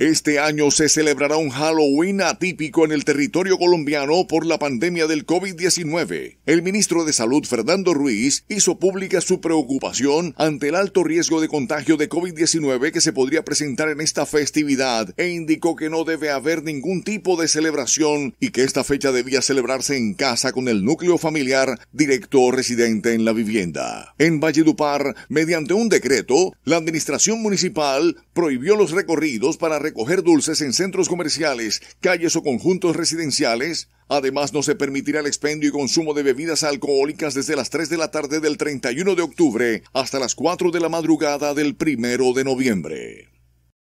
Este año se celebrará un Halloween atípico en el territorio colombiano por la pandemia del COVID-19. El ministro de Salud, Fernando Ruiz, hizo pública su preocupación ante el alto riesgo de contagio de COVID-19 que se podría presentar en esta festividad e indicó que no debe haber ningún tipo de celebración y que esta fecha debía celebrarse en casa con el núcleo familiar directo o residente en la vivienda. En Valledupar, mediante un decreto, la administración municipal prohibió los recorridos para recoger dulces en centros comerciales, calles o conjuntos residenciales. Además, no se permitirá el expendio y consumo de bebidas alcohólicas desde las 3 de la tarde del 31 de octubre hasta las 4 de la madrugada del 1 de noviembre.